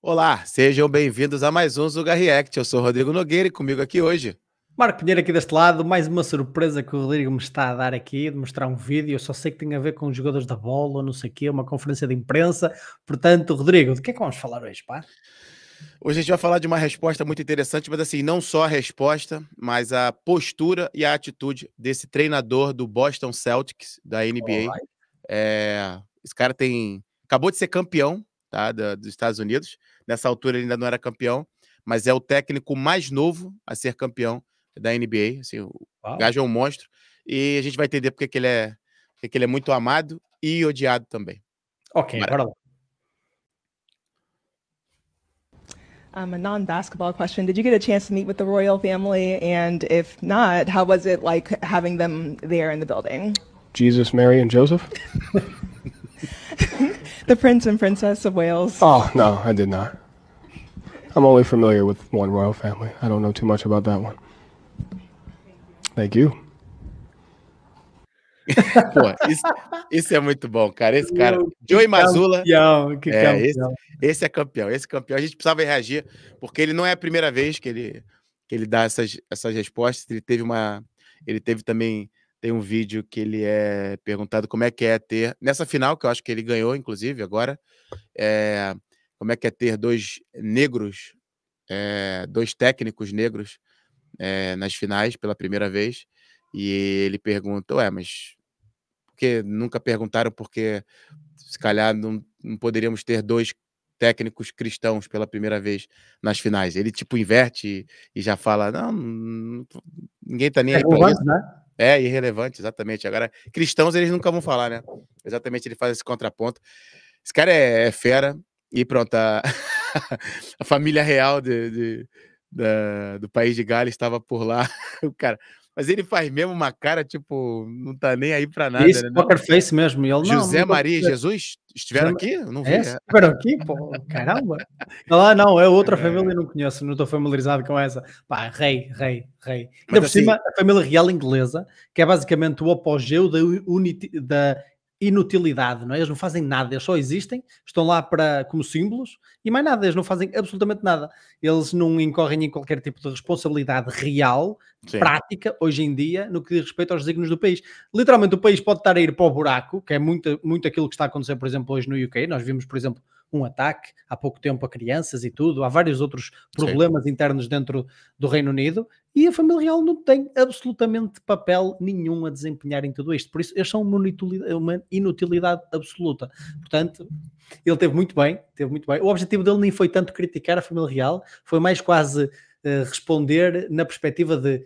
Olá, sejam bem-vindos a mais um Zuga React. Eu sou Rodrigo Nogueira e comigo aqui hoje. Marco Pinheiro aqui deste lado, mais uma surpresa que o Rodrigo me está a dar aqui, de mostrar um vídeo, eu só sei que tem a ver com os jogadores da bola, não sei o quê, uma conferência de imprensa. Portanto, Rodrigo, de que é que vamos falar hoje, pá? Hoje a gente vai falar de uma resposta muito interessante, mas assim, não só a resposta, mas a postura e a atitude desse treinador do Boston Celtics, da NBA. É, esse cara tem. Acabou de ser campeão tá? Da, dos Estados Unidos. Nessa altura ele ainda não era campeão, mas é o técnico mais novo a ser campeão da NBA. Assim, o Gajo é um monstro. E a gente vai entender porque que ele é, porque que ele é muito amado e odiado também. Ok, Mara. bora lá. Um, a non-basketball question. Did you get a chance to meet with the royal family? And if not, how was it like having them there in the building? Jesus, Mary, and Joseph. The Prince and Princess of Wales. Oh, no, I did not. I'm only familiar with one royal family. I don't know too much about that one. Thank you. Pô, isso, isso, é muito bom, cara. Esse cara, Meu, Joey Mazula. Campeão, que é, Esse, esse, é campeão. Esse é campeão. A gente precisava reagir, porque ele não é a primeira vez que ele, que ele dá essas, essas respostas. Ele teve uma. Ele teve também tem um vídeo que ele é perguntado como é que é ter. Nessa final, que eu acho que ele ganhou, inclusive, agora, é, como é que é ter dois negros, é, dois técnicos negros é, nas finais pela primeira vez. E ele pergunta: Ué, mas porque nunca perguntaram porque se calhar não, não poderíamos ter dois técnicos cristãos pela primeira vez nas finais. Ele tipo inverte e, e já fala: não, ninguém tá nem é o Para isso. Né? É, irrelevante, exatamente. Agora, cristãos, eles nunca vão falar, né? Exatamente, ele faz esse contraponto. Esse cara é, é fera e pronto, a, a família real de, de da, do país de Gales estava por lá. O cara, mas ele faz mesmo uma cara, tipo, não tá nem aí pra nada. Isso, né? poker face mesmo. Ele, José não, Maria e Jesus estiveram aqui? Não vi. É, é, estiveram aqui, pô, caramba. Tá lá não, é outra é. família, não conheço, não estou familiarizado com essa. Pá, rei, rei, rei. Ainda por assim... cima, a família real inglesa, que é basicamente o apogeu da, da inutilidade, não é? Eles não fazem nada, eles só existem, estão lá para como símbolos e mais nada, eles não fazem absolutamente nada. Eles não incorrem em qualquer tipo de responsabilidade real, Sim. prática, hoje em dia, no que diz respeito aos designos do país. Literalmente, o país pode estar a ir para o buraco, que é muito, muito aquilo que está a acontecer, por exemplo, hoje no UK. Nós vimos, por exemplo, um ataque há pouco tempo a crianças e tudo, há vários outros problemas Sim. internos dentro do Reino Unido e a família real não tem absolutamente papel nenhum a desempenhar em tudo isto. Por isso, eles são uma inutilidade absoluta. Portanto, ele teve muito bem, teve muito bem. O objetivo dele nem foi tanto criticar a família real, foi mais quase uh, responder na perspectiva de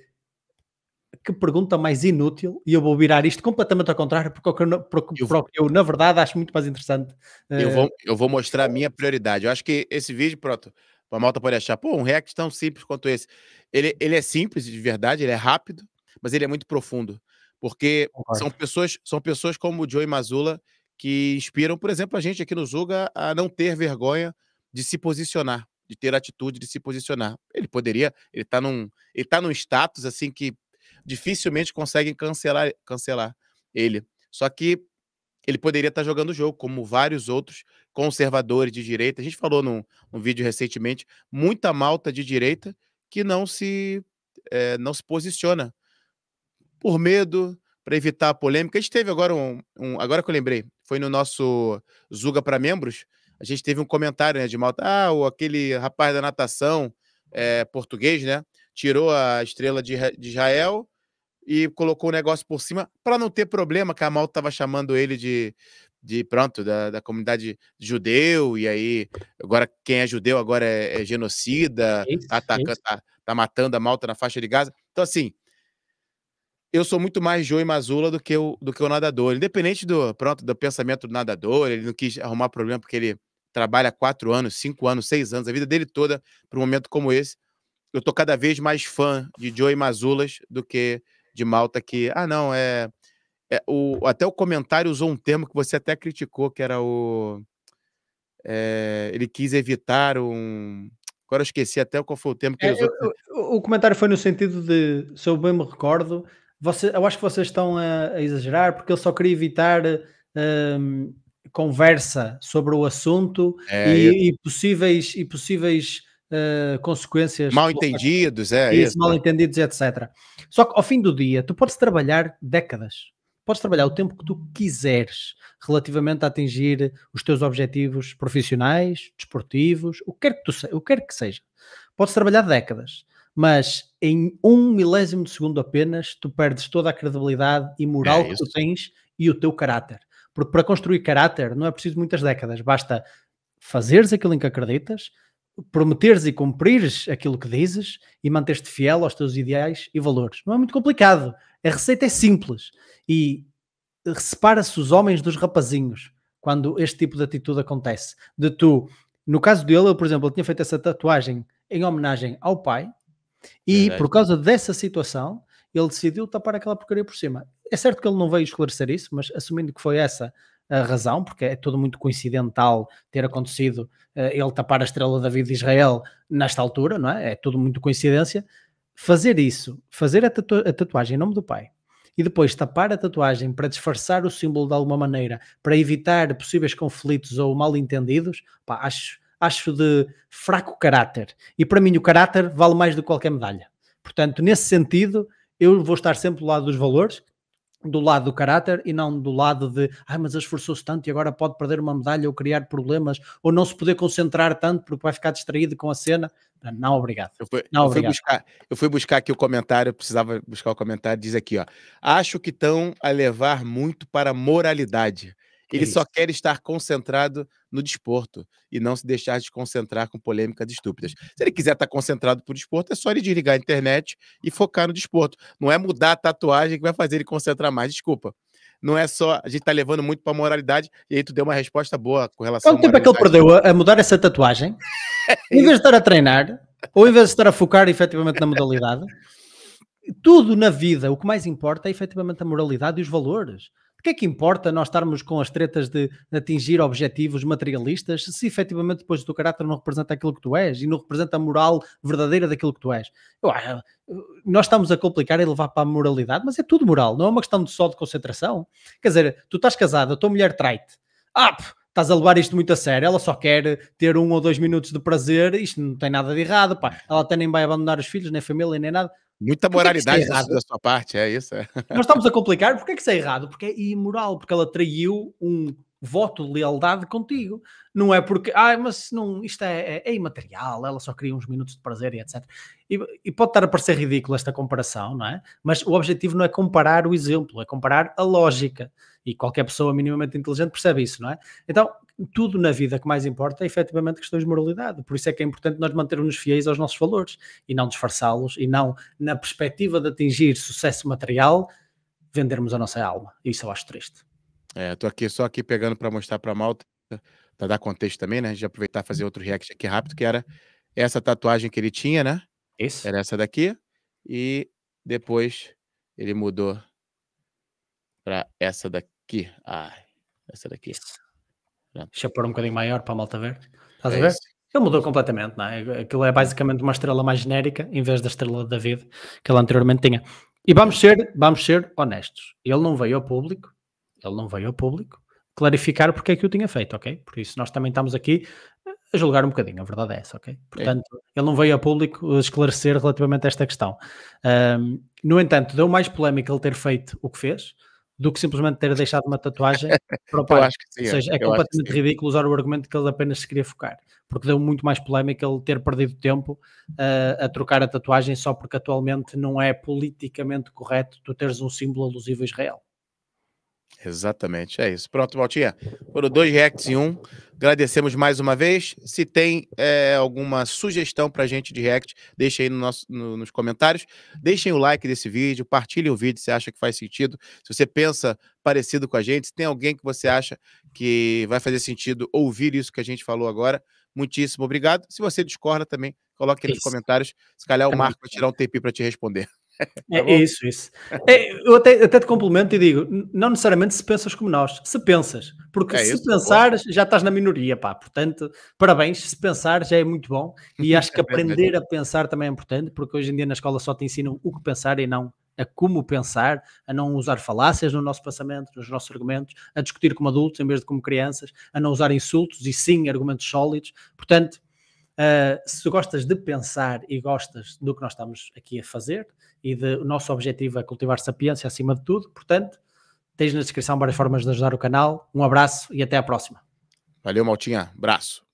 que pergunta mais inútil, e eu vou virar isto completamente ao contrário, porque eu, porque, eu, porque eu na verdade, acho muito mais interessante. Eu vou, eh, eu vou mostrar a eh, minha prioridade. Eu acho que esse vídeo, pronto, a malta pode achar, pô, um react tão simples quanto esse. Ele, ele é simples, de verdade, ele é rápido, mas ele é muito profundo. Porque Concordo. são pessoas, são pessoas como o Joey Mazula que inspiram, por exemplo, a gente aqui no Zuga a não ter vergonha de se posicionar, de ter atitude de se posicionar. Ele poderia, ele tá num, ele tá num status assim que dificilmente conseguem cancelar, cancelar ele. Só que ele poderia estar tá jogando o jogo, como vários outros conservadores de direita. A gente falou num, num vídeo recentemente, muita malta de direita que não se, é, não se posiciona por medo, para evitar a polêmica. A gente teve agora um, um, Agora que eu lembrei, foi no nosso Zuga para Membros. A gente teve um comentário né, de malta. Ah, aquele rapaz da natação é, português, né? Tirou a estrela de, de Israel e colocou o negócio por cima para não ter problema, que a malta estava chamando ele de, de pronto, da, da comunidade judeu, e aí agora quem é judeu agora é, é genocida, isso, tá, tá ataca, Tá, tá, matando a malta na faixa de Gaza. Então, assim, eu sou muito mais Joey Mazula do que o, do que o nadador. Independente do, pronto, do pensamento do nadador, ele não quis arrumar problema porque ele trabalha quatro anos, cinco anos, seis anos, a vida dele toda para um momento como esse. Eu tô cada vez mais fã de Joey Mazulas do que de Malta que, ah, não, é, é o, até o comentário usou um termo que você até criticou, que era o é, ele quis evitar um Agora eu esqueci até qual foi o termo que é, ele usou. O, o, comentário foi no sentido de, se eu bem me recordo, você, eu acho que vocês estão a, a exagerar porque ele só queria evitar um, conversa sobre o assunto é, e, eu... e, possíveis, e possíveis uh, consequências. Mal entendidos, é. Isso, isso né? mal entendidos, etc. Só que ao fim do dia, tu podes trabalhar décadas. Podes trabalhar o tempo que tu quiseres relativamente a atingir os teus objetivos profissionais, desportivos, o que quer que, tu se, o que, quer que seja. Podes trabalhar décadas, mas em um milésimo de segundo apenas, tu perdes toda a credibilidade e moral é que tu tens e o teu caráter. Porque para construir caráter não é preciso muitas décadas, basta fazeres aquilo em que acreditas, prometeres e cumprires aquilo que dizes e manteres-te fiel aos teus ideais e valores. Não é muito complicado. A receita é simples e separa-se os homens dos rapazinhos quando este tipo de atitude acontece. De tu, no caso dele, eu, por exemplo, ele tinha feito essa tatuagem em homenagem ao pai e por causa dessa situação ele decidiu tapar aquela porcaria por cima. É certo que ele não veio esclarecer isso, mas assumindo que foi essa a razão, porque é tudo muito coincidental ter acontecido uh, ele tapar a estrela da vida de Israel nesta altura, não é? É tudo muito coincidência. Fazer isso, fazer a, tatu a tatuagem em nome do pai, e depois tapar a tatuagem para disfarçar o símbolo de alguma maneira, para evitar possíveis conflitos ou mal-entendidos, acho, acho de fraco caráter. E para mim o caráter vale mais do que qualquer medalha. Portanto, nesse sentido, eu vou estar sempre do lado dos valores, do lado do caráter e não do lado de ai, ah, mas esforçou-se tanto e agora pode perder uma medalha ou criar problemas ou não se poder concentrar tanto porque vai ficar distraído com a cena. Não, obrigado. Eu fui, não, eu Fui buscar, eu fui buscar aqui o comentário, precisava buscar o comentário, diz aqui, ó. Acho que estão a levar muito para a moralidade. É ele é só quer estar concentrado no desporto e não se deixar de concentrar com polêmicas estúpidas. Se ele quiser estar concentrado por desporto, é só ele desligar a internet e focar no desporto. Não é mudar a tatuagem que vai fazer ele concentrar mais. Desculpa. Não é só. A gente está levando muito para a moralidade. E aí tu deu uma resposta boa com relação Quanto tempo é que ele perdeu a mudar essa tatuagem? em vez de estar a treinar, ou em vez de estar a focar efetivamente na modalidade. Tudo na vida, o que mais importa é efetivamente a moralidade e os valores. Porque é que importa nós estarmos com as tretas de atingir objetivos materialistas se efetivamente depois o teu caráter não representa aquilo que tu és e não representa a moral verdadeira daquilo que tu és? nós estamos a complicar e levar para a moralidade, mas é tudo moral, não é uma questão só de concentração. Quer dizer, tu estás casado, a tua mulher trai-te. Ah, pô, estás a levar isto muito a sério, ela só quer ter um ou dois minutos de prazer, isto não tem nada de errado, pá. ela até nem vai abandonar os filhos, nem família, nem nada. Muita é moralidade é da sua parte, é isso. É. Nós estamos a complicar, porque é que isso é errado? Porque é imoral, porque ela traiu um voto de lealdade contigo. Não é porque, ah, mas não, isto é, é, é imaterial, ela só queria uns minutos de prazer e etc. E, e, pode estar a parecer ridículo esta comparação, não é? Mas o objetivo não é comparar o exemplo, é comparar a lógica. E qualquer pessoa minimamente inteligente percebe isso, não é? Então, tudo na vida que mais importa é efetivamente questões de moralidade. Por isso é que é importante nós mantermos fiéis aos nossos valores e não disfarçá-los e não, na perspectiva de atingir sucesso material, vendermos a nossa alma. Isso eu acho triste. É, tô aqui só aqui pegando para mostrar para Malta, para dar contexto também, né? A gente aproveitar e fazer uhum. outro react aqui rápido, que era essa tatuagem que ele tinha, né? Isso. Era essa daqui. E depois ele mudou para essa daqui. Ah, essa daqui. Isso. Deixa eu pôr um bocadinho maior para a malta ver. Estás é a ver? Isso. Ele mudou completamente, não é? Aquilo é basicamente uma estrela mais genérica em vez da estrela de David que ele anteriormente tinha. E vamos ser, vamos ser honestos. Ele não veio ao público ele não veio ao público clarificar porque é que o tinha feito, ok? Por isso nós também estamos aqui a julgar um bocadinho, a verdade é essa, ok? É. Portanto, é. ele não veio a público esclarecer relativamente a esta questão. Um, no entanto, deu mais polémica ele ter feito o que fez do que simplesmente ter deixado uma tatuagem para o pai. Sim, Ou seja, é completamente ridículo usar o argumento que ele apenas se queria focar, porque deu muito mais polémica ele ter perdido tempo uh, a trocar a tatuagem só porque atualmente não é politicamente correto tu teres um símbolo alusivo a Israel. Exatamente, é isso. Pronto, Valtinha. Foram dois reacts em um. Agradecemos mais uma vez. Se tem é, alguma sugestão para a gente de react, deixe aí no nosso, no, nos comentários. Deixem o like desse vídeo, partilhem o vídeo se acha que faz sentido. Se você pensa parecido com a gente, se tem alguém que você acha que vai fazer sentido ouvir isso que a gente falou agora, muitíssimo obrigado. Se você discorda também, coloque aí nos comentários. Se calhar tá o Marco vai tirar um tempinho para te responder. É, é isso, isso. É, eu até, até, te complemento e digo: não necessariamente se pensas como nós, se pensas, porque é se isso, é pensares já estás na minoria, pá. Portanto, parabéns, se pensar já é muito bom e acho que é aprender a pensar também é importante, porque hoje em dia na escola só te ensinam o que pensar e não a como pensar, a não usar falácias no nosso pensamento, nos nossos argumentos, a discutir como adultos em vez de como crianças, a não usar insultos e sim argumentos sólidos. Portanto, Uh, se gostas de pensar e gostas do que nós estamos aqui a fazer e o nosso objetivo é cultivar sapiência acima de tudo, portanto, tens na descrição várias formas de ajudar o canal. Um abraço e até à próxima. Valeu, Maltinha. Abraço.